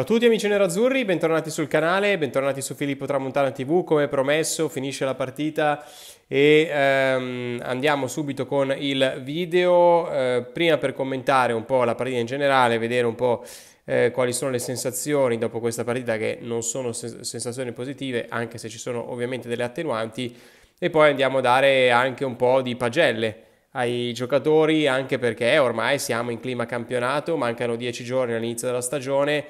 Ciao a tutti amici nerazzurri, bentornati sul canale, bentornati su Filippo Tramontana TV, come promesso finisce la partita e ehm, andiamo subito con il video, eh, prima per commentare un po' la partita in generale, vedere un po' eh, quali sono le sensazioni dopo questa partita che non sono sensazioni positive, anche se ci sono ovviamente delle attenuanti, e poi andiamo a dare anche un po' di pagelle ai giocatori, anche perché ormai siamo in clima campionato, mancano 10 giorni all'inizio della stagione,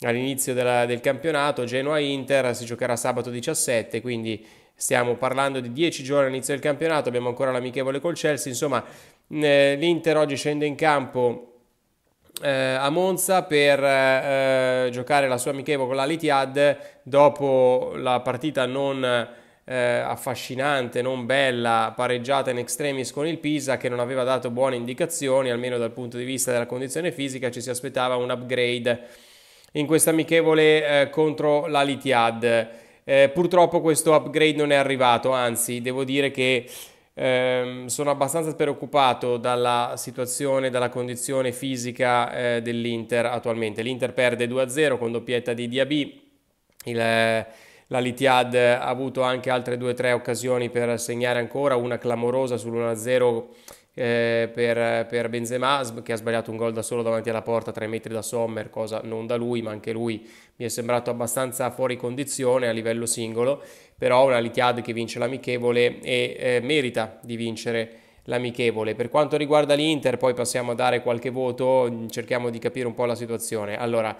all'inizio del campionato, Genoa-Inter si giocherà sabato 17, quindi stiamo parlando di 10 giorni all'inizio del campionato, abbiamo ancora l'amichevole col Chelsea, insomma eh, l'Inter oggi scende in campo eh, a Monza per eh, giocare la sua amichevole con la Litiad dopo la partita non eh, affascinante, non bella, pareggiata in extremis con il Pisa che non aveva dato buone indicazioni, almeno dal punto di vista della condizione fisica ci si aspettava un upgrade in questa amichevole eh, contro l'Alitihad. Eh, purtroppo questo upgrade non è arrivato, anzi devo dire che ehm, sono abbastanza preoccupato dalla situazione, dalla condizione fisica eh, dell'Inter attualmente. L'Inter perde 2-0 con doppietta di Diaby, il... Eh, la Litiad ha avuto anche altre 2-3 occasioni per segnare ancora, una clamorosa sull'1-0 eh, per, per, Benzema che ha sbagliato un gol da solo davanti alla porta 3 metri da Sommer, cosa non da lui ma anche lui mi è sembrato abbastanza fuori condizione a livello singolo però una Litiad che vince l'amichevole e eh, merita di vincere l'amichevole. Per quanto riguarda l'Inter, poi passiamo a dare qualche voto, cerchiamo di capire un po' la situazione. Allora,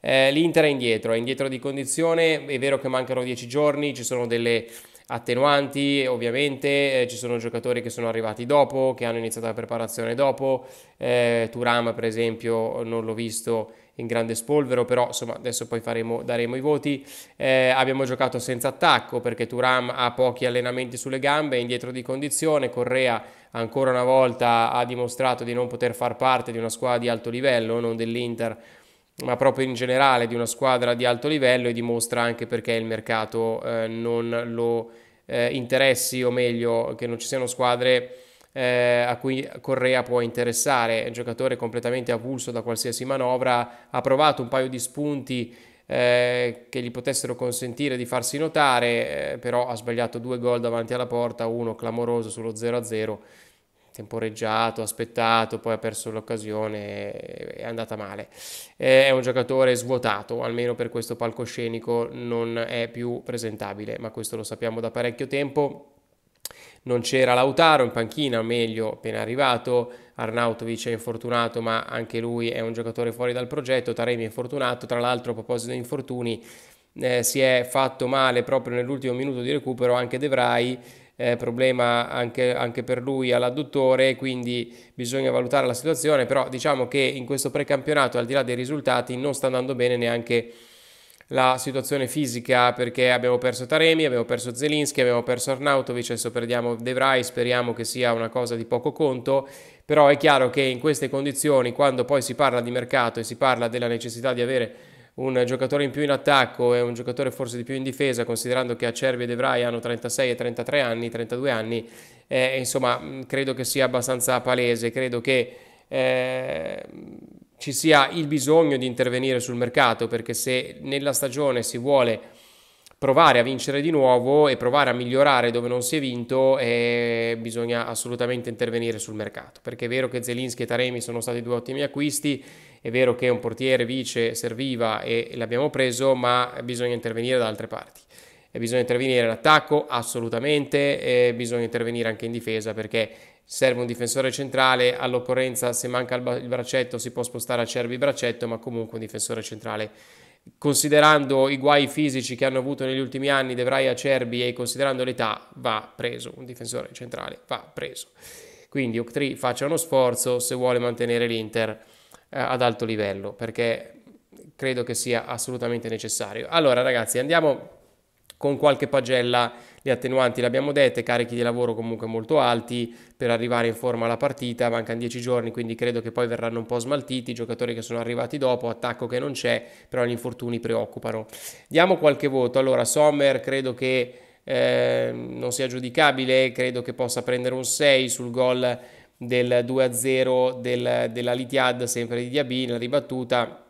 eh, l'Inter è indietro, è indietro di condizione, è vero che mancano dieci giorni, ci sono delle attenuanti, ovviamente eh, ci sono giocatori che sono arrivati dopo, che hanno iniziato la preparazione dopo, eh, Turam per esempio non l'ho visto in grande spolvero, però insomma adesso poi faremo, daremo i voti. Eh, abbiamo giocato senza attacco perché Turam ha pochi allenamenti sulle gambe, è indietro di condizione, Correa ancora una volta ha dimostrato di non poter far parte di una squadra di alto livello, non dell'Inter ma proprio in generale di una squadra di alto livello e dimostra anche perché il mercato eh, non lo eh, interessi o meglio che non ci siano squadre eh, a cui Correa può interessare, è un giocatore completamente avulso da qualsiasi manovra, ha provato un paio di spunti eh, che gli potessero consentire di farsi notare, eh, però ha sbagliato due gol davanti alla porta, uno clamoroso sullo 0-0 temporeggiato, aspettato, poi ha perso l'occasione, è andata male. È un giocatore svuotato, almeno per questo palcoscenico non è più presentabile, ma questo lo sappiamo da parecchio tempo. Non c'era Lautaro in panchina, o meglio, appena arrivato, Arnautovic è infortunato, ma anche lui è un giocatore fuori dal progetto, Taremi è infortunato, tra l'altro a proposito di infortuni, eh, si è fatto male proprio nell'ultimo minuto di recupero anche De Vrij, eh, problema anche, anche, per lui all'adduttore, quindi bisogna valutare la situazione, però diciamo che in questo precampionato, al di là dei risultati, non sta andando bene neanche la situazione fisica perché abbiamo perso Taremi, abbiamo perso Zelinski, abbiamo perso Arnautovic, adesso perdiamo De Vrij, speriamo che sia una cosa di poco conto, però è chiaro che in queste condizioni, quando poi si parla di mercato e si parla della necessità di avere un giocatore in più in attacco e un giocatore forse di più in difesa, considerando che Acerbi e De Vrij hanno 36 e 33 anni, 32 anni, eh, insomma mm, credo che sia abbastanza palese, credo che eh, ci sia il bisogno di intervenire sul mercato, perché se nella stagione si vuole provare a vincere di nuovo e provare a migliorare dove non si è vinto eh, bisogna assolutamente intervenire sul mercato perché è vero che Zelinski e Taremi sono stati due ottimi acquisti è vero che un portiere vice serviva e l'abbiamo preso ma bisogna intervenire da altre parti e bisogna intervenire in attacco assolutamente e bisogna intervenire anche in difesa perché serve un difensore centrale all'occorrenza se manca il, braccetto si può spostare a Cervi braccetto ma comunque un difensore centrale considerando i guai fisici che hanno avuto negli ultimi anni Devrai Acerbi e considerando l'età, va preso, un difensore centrale va preso. Quindi Octri faccia uno sforzo se vuole mantenere l'Inter eh, ad alto livello, perché credo che sia assolutamente necessario. Allora ragazzi, andiamo con qualche pagella le attenuanti le abbiamo dette, carichi di lavoro comunque molto alti per arrivare in forma alla partita, mancano 10 giorni quindi credo che poi verranno un po' smaltiti, giocatori che sono arrivati dopo, attacco che non c'è, però gli infortuni preoccupano. Diamo qualche voto, allora Sommer credo che eh, non sia giudicabile, credo che possa prendere un 6 sul gol del 2-0 del, della Litiad sempre di Diabin, la ribattuta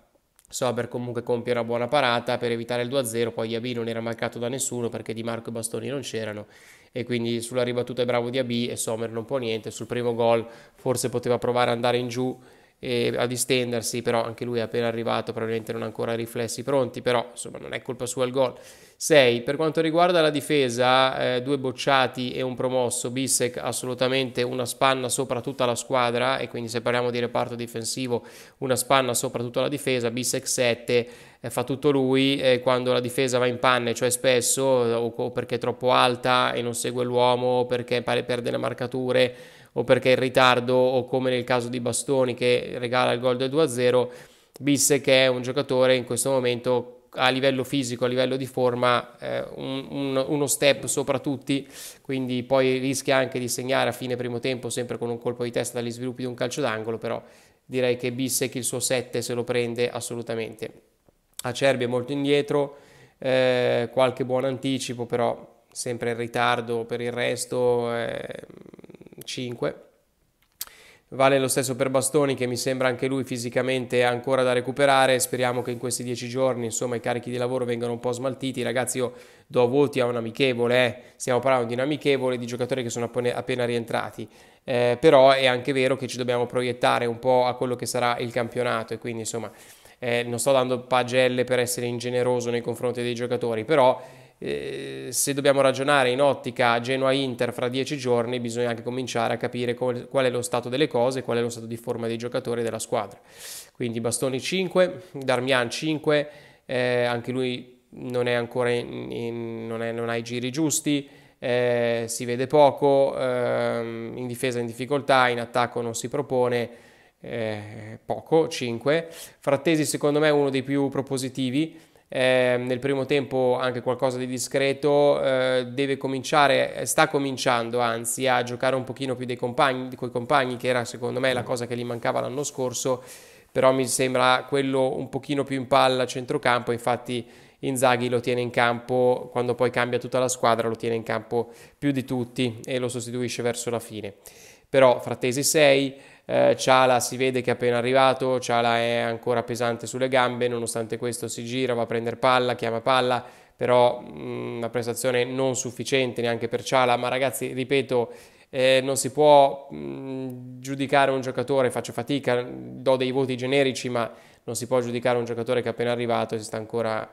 Sober comunque compie una buona parata per evitare il 2-0, poi Diaby non era mancato da nessuno perché Di Marco e Bastoni non c'erano e quindi sulla ribattuta è bravo Diaby e Sommer non può niente, sul primo gol forse poteva provare ad andare in giù eh, a distendersi, però anche lui è appena arrivato, probabilmente non ha ancora riflessi pronti, però insomma non è colpa sua il gol. 6. Per quanto riguarda la difesa, eh, due bocciati e un promosso, Bissec assolutamente una spanna sopra tutta la squadra e quindi se parliamo di reparto difensivo una spanna sopra tutta la difesa, Bissec 7 eh, fa tutto lui eh, quando la difesa va in panne, cioè spesso eh, o, o perché è troppo alta e non segue l'uomo, o perché pare perde le marcature o perché è in ritardo o come nel caso di Bastoni che regala il gol del 2-0, Bisse che è un giocatore in questo momento a livello fisico, a livello di forma, eh, un, un, uno step sopra tutti, quindi poi rischia anche di segnare a fine primo tempo sempre con un colpo di testa dagli sviluppi di un calcio d'angolo, però direi che Bissek il suo 7 se lo prende assolutamente. Acerbi è molto indietro, eh, qualche buon anticipo però sempre in ritardo per il resto, eh, 5. Vale lo stesso per Bastoni che mi sembra anche lui fisicamente ancora da recuperare, speriamo che in questi dieci giorni insomma, i carichi di lavoro vengano un po' smaltiti, ragazzi io do voti a un amichevole, eh. stiamo parlando di un amichevole, di giocatori che sono appena rientrati, eh, però è anche vero che ci dobbiamo proiettare un po' a quello che sarà il campionato e quindi insomma eh, non sto dando pagelle per essere ingeneroso nei confronti dei giocatori, però eh, se dobbiamo ragionare in ottica Genoa-Inter fra dieci giorni, bisogna anche cominciare a capire qual, qual è lo stato delle cose, qual è lo stato di forma dei giocatori e della squadra. Quindi Bastoni 5, Darmian 5, eh, anche lui non è ancora in, in, non, è, non, ha i giri giusti, eh, si vede poco, ehm, in difesa in difficoltà, in attacco non si propone. Eh, poco, 5 Frattesi secondo me è uno dei più propositivi eh, nel primo tempo anche qualcosa di discreto, eh, deve cominciare, eh, sta cominciando anzi a giocare un pochino più dei compagni, coi compagni che era secondo me la cosa che gli mancava l'anno scorso, però mi sembra quello un pochino più in palla a centrocampo, infatti Inzaghi lo tiene in campo, quando poi cambia tutta la squadra lo tiene in campo più di tutti e lo sostituisce verso la fine. Però Frattesi 6, eh, Ciala si vede che è appena arrivato, Ciala è ancora pesante sulle gambe, nonostante questo si gira, va a prendere palla, chiama palla, però mh, mm, una prestazione non sufficiente neanche per Ciala, ma ragazzi, ripeto, eh, non si può mh, mm, giudicare un giocatore, faccio fatica, do dei voti generici, ma non si può giudicare un giocatore che è appena arrivato e si sta ancora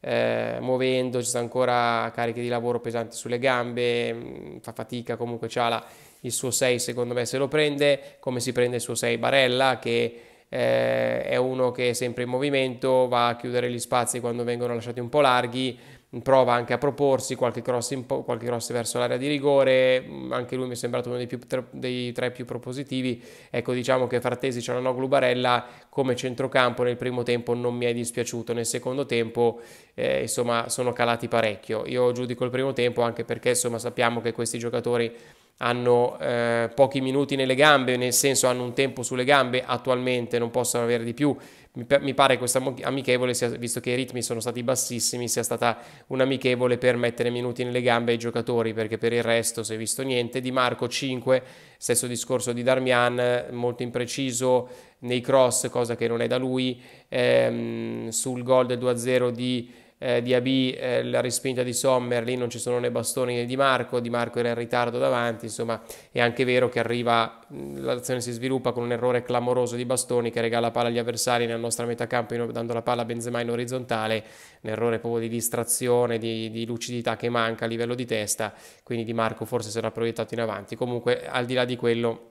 eh, muovendo, ci sta ancora cariche di lavoro pesanti sulle gambe, mh, mm, fa fatica, comunque Ciala il suo 6 secondo me se lo prende, come si prende il suo 6 Barella che eh, è uno che è sempre in movimento, va a chiudere gli spazi quando vengono lasciati un po' larghi, prova anche a proporsi qualche cross, po- qualche cross, verso l'area di rigore, anche lui mi è sembrato uno dei, più, tre, dei tre più propositivi, ecco diciamo che Frattesi, Noglu Barella come centrocampo nel primo tempo non mi è dispiaciuto, nel secondo tempo eh, insomma sono calati parecchio, io giudico il primo tempo anche perché insomma sappiamo che questi giocatori hanno eh, pochi minuti nelle gambe, nel senso hanno un tempo sulle gambe attualmente, non possono avere di più. Mi, mi pare questa amichevole, sia, visto che i ritmi sono stati bassissimi, sia stata un'amichevole per mettere minuti nelle gambe ai giocatori, perché per il resto si è visto niente. Di Marco 5, stesso discorso di Darmian, molto impreciso nei cross, cosa che non è da lui, ehm, sul gol del 2-0 di eh, di AB eh, la respinta di Sommer, lì non ci sono né Bastoni né Di Marco, Di Marco era in ritardo davanti, insomma è anche vero che arriva, l'azione si sviluppa con un errore clamoroso di Bastoni che regala palla agli avversari nella nostra metà campo dando la palla a Benzema in orizzontale, un errore proprio di distrazione, di, di lucidità che manca a livello di testa, quindi Di Marco forse sarà proiettato in avanti, comunque al di là di quello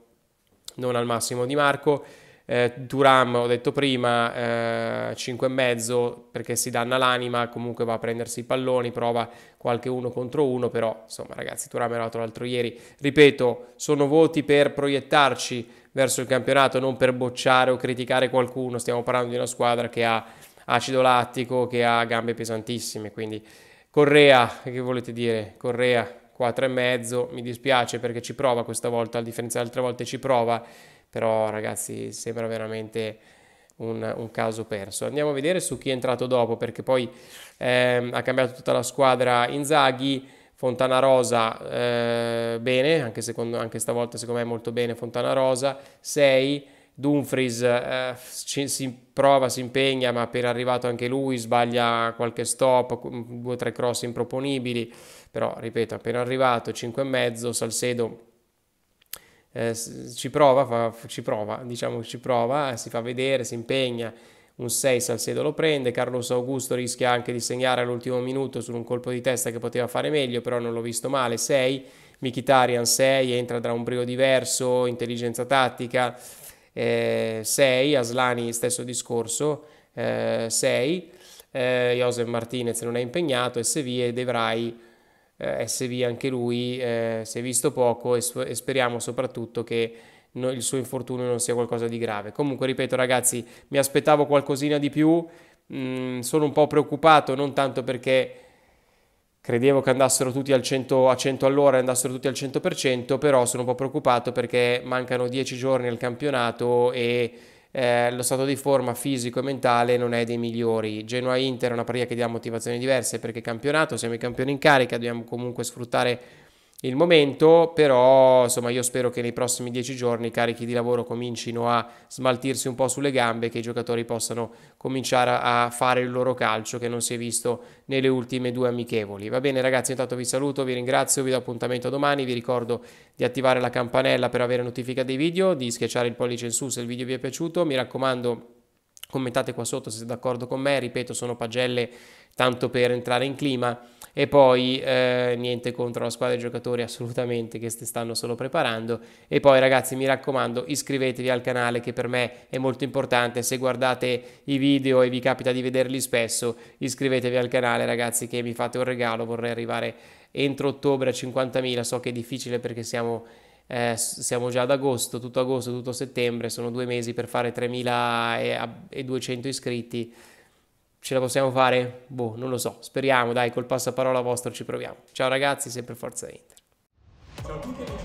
non al massimo Di Marco. Eh, Duram, ho detto prima, eh, 5,5 perché si danna l'anima, comunque va a prendersi i palloni, prova qualche uno contro uno, però insomma ragazzi, Turam era l'altro, l'altro ieri. Ripeto, sono voti per proiettarci verso il campionato, non per bocciare o criticare qualcuno, stiamo parlando di una squadra che ha acido lattico, che ha gambe pesantissime, quindi Correa, che volete dire? Correa, 4 e mezzo, mi dispiace perché ci prova questa volta, a differenza delle altre volte ci prova, però ragazzi sembra veramente un, un, caso perso. Andiamo a vedere su chi è entrato dopo perché poi ehm, ha cambiato tutta la squadra Inzaghi, Fontana Rosa eh, bene, anche, secondo, anche stavolta secondo me molto bene Fontana Rosa, 6 Dumfries eh, ci, si prova, si impegna, ma appena arrivato anche lui sbaglia qualche stop, due o tre cross improponibili, però ripeto, appena arrivato 5,5 Salcedo eh, ci prova, fa, ci prova, diciamo ci prova, eh, si fa vedere, si impegna, un 6 Salcedo lo prende, Carlos Augusto rischia anche di segnare all'ultimo minuto su un colpo di testa che poteva fare meglio, però non l'ho visto male, 6, Mikitarian 6, entra da un brio diverso, intelligenza tattica, eh, 6, Aslani stesso discorso, eh, 6, eh, Josef Martinez non è impegnato, SV e Devrai, Vrij, eh, SV anche lui eh, si è visto poco e, e speriamo soprattutto che no, il suo infortunio non sia qualcosa di grave. Comunque, ripeto ragazzi, mi aspettavo qualcosina di più, mm, sono un po' preoccupato, non tanto perché credevo che andassero tutti al 100, a 100 all'ora e andassero tutti al 100%, però sono un po' preoccupato perché mancano 10 giorni al campionato e eh, lo stato di forma fisico e mentale non è dei migliori. Genoa-Inter è una partita che dà motivazioni diverse perché campionato, siamo i campioni in carica, dobbiamo comunque sfruttare il momento, però insomma io spero che nei prossimi dieci giorni i carichi di lavoro comincino a smaltirsi un po' sulle gambe, che i giocatori possano cominciare a fare il loro calcio che non si è visto nelle ultime due amichevoli. Va bene ragazzi, intanto vi saluto, vi ringrazio, vi do appuntamento domani, vi ricordo di attivare la campanella per avere notifica dei video, di schiacciare il pollice in su se il video vi è piaciuto, mi raccomando commentate qua sotto se siete d'accordo con me, ripeto sono pagelle tanto per entrare in clima e poi eh, niente contro la squadra di giocatori assolutamente che si stanno solo preparando e poi ragazzi mi raccomando iscrivetevi al canale che per me è molto importante se guardate i video e vi capita di vederli spesso iscrivetevi al canale ragazzi che mi fate un regalo vorrei arrivare entro ottobre a 50.000 so che è difficile perché siamo eh, siamo già ad agosto, tutto agosto, tutto settembre, sono due mesi per fare 3.200 iscritti ce la possiamo fare? Boh, non lo so. Speriamo, dai, col passaparola vostro ci proviamo. Ciao ragazzi, sempre Forza Inter. Ciao a tutti.